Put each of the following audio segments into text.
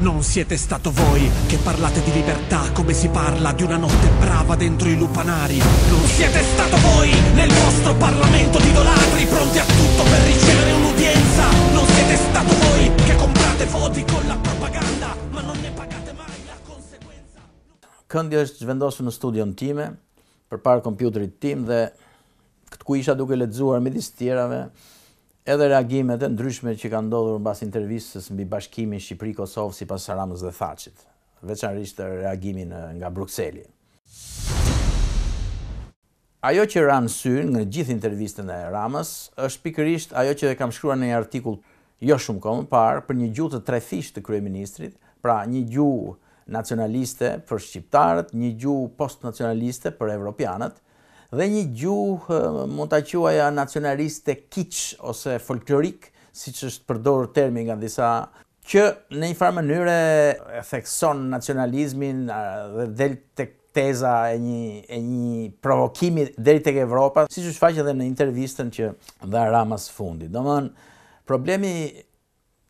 Non siete stato voi che parlate di libertà come si parla di una notte brava dentro i lupanari. Non siete stato voi nel vostro Parlamento di idolatri pronti a tutto per ricevere un'udienza. Non siete stato voi che comprate voti con la propaganda, ma non ne pagate mai la conseguenza. Këndi është zhvendosur në studion time, përpara kompjuterit tim dhe këtu isha duke lexuar midis tjerave edhe reagimet e ndryshme që ka ndodhur intervjistës intervistës mbi bashkimin Shqipëri-Kosovë sipas Saramës dhe Thaçit, veçanërisht reagimin nga Brukseli. Ajo që ran sy në gjithë intervistën e Ramës është pikërisht ajo që e kam shkruar në një artikull jo shumë kohë më parë për një gjuhë të trefish të kryeministrit, pra një gjuhë nacionaliste për shqiptarët, një gjuhë postnacionaliste për evropianët, dhe një gjuhë eh, mund ta quaja nacionaliste kiç ose folklorik, siç është përdorur termi nga disa që në një farë mënyrë e thekson nacionalizmin eh, dhe del tek teza e një e një provokimi deri tek Evropa, siç u shfaq edhe në intervistën që dha Rama së fundi. Domthon problemi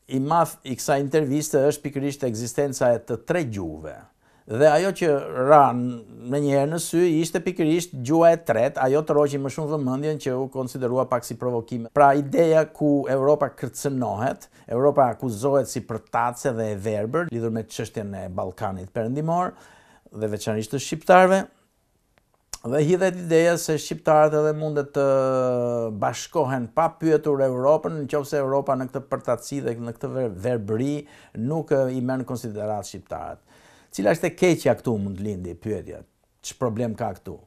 i madh i kësaj interviste është pikërisht ekzistenca e të tre gjuhëve dhe ajo që ranë me njëherë në sy, ishte pikërisht gjua e tret, ajo të roqin më shumë vëmëndjen që u konsiderua pak si provokime. Pra ideja ku Europa kërcenohet, Europa akuzohet si përtace dhe e verber, lidhur me qështjen e Balkanit përëndimor, dhe veçanisht të shqiptarve, dhe hidhet ideja se shqiptarët edhe mundet të bashkohen pa pyetur Europën, në qovë se Europa në këtë përtaci dhe në këtë verberi nuk i menë konsiderat shqiptarët. Cila është e keqja këtu mund lindi pyetja? Ç problem ka këtu?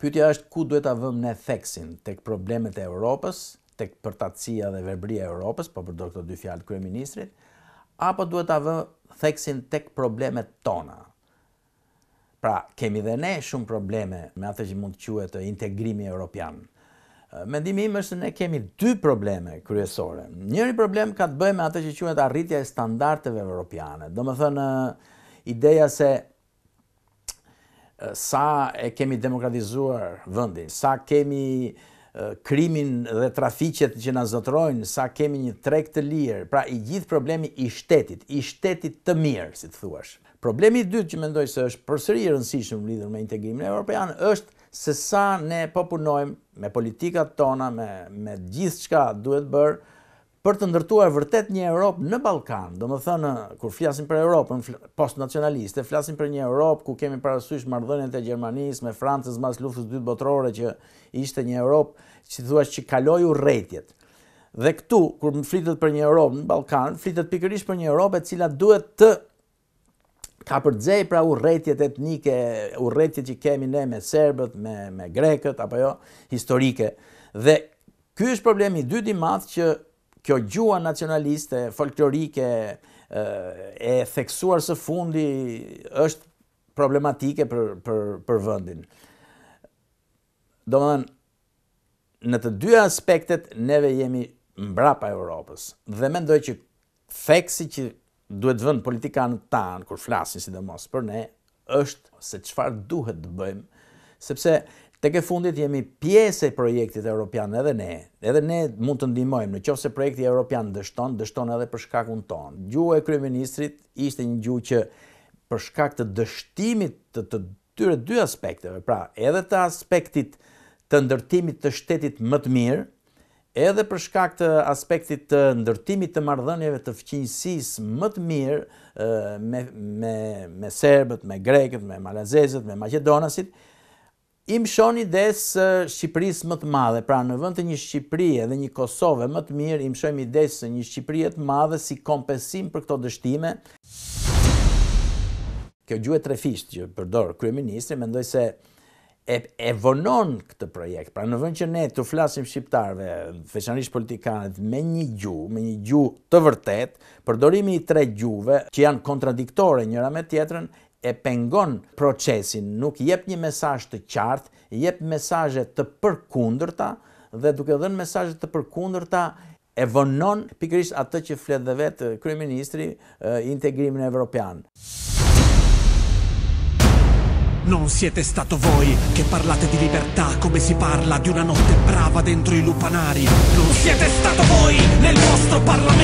Pyetja është ku duhet ta vëmë ne theksin tek problemet e Europës, tek përtatësia dhe verbria e Europës, po përdor këto dy fjalë kryeministrit, apo duhet ta vëmë theksin tek problemet tona? Pra, kemi dhe ne shumë probleme me atë që mund të quhet integrimi evropian. Mendimi im është se ne kemi dy probleme kryesore. Njëri problem ka të bëjë me atë që quhet arritja e standardeve evropiane. Domethënë, ideja se sa e kemi demokratizuar vëndin, sa kemi krimin dhe traficjet që në zotrojnë, sa kemi një trek të lirë, pra i gjithë problemi i shtetit, i shtetit të mirë, si të thuash. Problemi dytë që mendoj se është përsëri i rëndësishëm lidhur me integrimin evropian është se sa ne po punojmë me politikat tona, me me gjithçka duhet bërë për të ndërtuar vërtet një Europë në Balkan, do më thënë, kur flasim për Europën post-nacionaliste, flasim për një Europë ku kemi parasysh mardhënjën të Gjermanisë me Francës mas luftës dytë botërore që ishte një Europë që të thuash që kaloi u rejtjet. Dhe këtu, kur më flitet për një Europë në Balkan, flitet pikërish për një Europë e cila duhet të ka përdzej pra u rejtjet etnike, u rejtjet që kemi ne me Serbët, me, me Grekët, apo jo, historike. Dhe Ky është problemi i dytë i madh që kjo gjua nacionaliste, folklorike, e theksuar së fundi, është problematike për, për, për vëndin. Do më dhe, në të dy aspektet, neve jemi mbrapa Europës. Dhe mendoj që theksi që duhet vënd politikanë tanë, kur flasin si dhe mos për ne, është se qëfar duhet të bëjmë, sepse Tek e fundit jemi pjesë e projektit europian edhe ne. Edhe ne mund të ndihmojmë nëse projekti europian dështon, dështon edhe për shkakun ton. Gjuha e kryeministrit ishte një gjuhë që për shkak të dështimit të të dyre dy aspekteve, pra edhe të aspektit të ndërtimit të shtetit më të mirë, edhe për shkak të aspektit të ndërtimit të marrëdhënieve të fqinjësisë më të mirë me me me serbët, me grekët, me malazezët, me maqedonasit, im shoni des Shqipërisë më të madhe, pra në vend të një Shqipërie dhe një Kosove më të mirë, im shojmë des së një Shqipërie të madhe si kompensim për këto dështime. Kjo tre trefisht që përdor kryeministri, mendoj se e, vonon këtë projekt. Pra në vend që ne të flasim Shqiptarve, veçanërisht politikanet, me një gjuhë, me një gjuhë të vërtet, përdorimi i tre gjuhëve që janë kontradiktore njëra me tjetrën e pengon procesin, nuk jep një mesazh të qartë, jep mesazhe të përkundërta dhe duke dhënë mesazhe të përkundërta e vonon pikërisht atë që flet dhe vet kryeministri integrimin evropian. Non siete stato voi che parlate di libertà come si parla di una notte brava dentro i lupanari. Non siete stato voi nel vostro parlamento